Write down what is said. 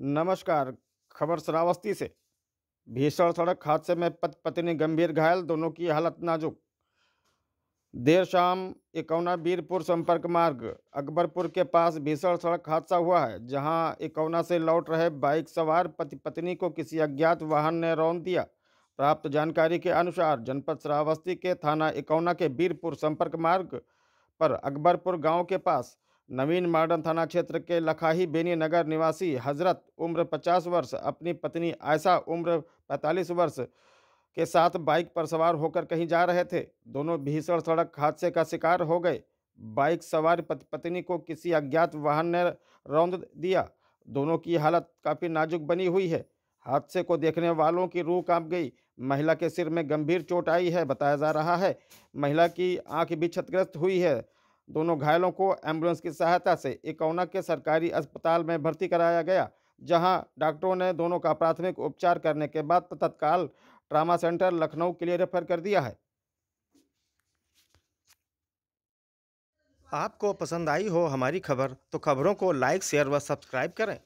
नमस्कार खबर श्रावस्ती से भीषण सड़क हादसे में पति पत्नी गंभीर घायल दोनों की हालत नाजुक देर शाम इकौना बीरपुर संपर्क मार्ग अकबरपुर के पास भीषण सड़क हादसा हुआ है जहां इकौना से लौट रहे बाइक सवार पति पत्नी को किसी अज्ञात वाहन ने रौन दिया प्राप्त जानकारी के अनुसार जनपद श्रावस्ती के थाना इकौना के बीरपुर संपर्क मार्ग पर अकबरपुर गांव के पास नवीन मार्डन थाना क्षेत्र के लखाही बेनी नगर निवासी हजरत उम्र 50 वर्ष अपनी पत्नी आयशा उम्र 45 वर्ष के साथ बाइक पर सवार होकर कहीं जा रहे थे दोनों भीषण सड़क हादसे का शिकार हो गए बाइक सवार पत, पत्नी को किसी अज्ञात वाहन ने रौंद दिया दोनों की हालत काफ़ी नाजुक बनी हुई है हादसे को देखने वालों की रूह कांप गई महिला के सिर में गंभीर चोट आई है बताया जा रहा है महिला की आंख भी क्षतिग्रस्त हुई है दोनों घायलों को एम्बुलेंस की सहायता से इकौना के सरकारी अस्पताल में भर्ती कराया गया जहां डॉक्टरों ने दोनों का प्राथमिक उपचार करने के बाद तत्काल ट्रामा सेंटर लखनऊ के लिए रेफर कर दिया है आपको पसंद आई हो हमारी खबर तो खबरों को लाइक शेयर व सब्सक्राइब करें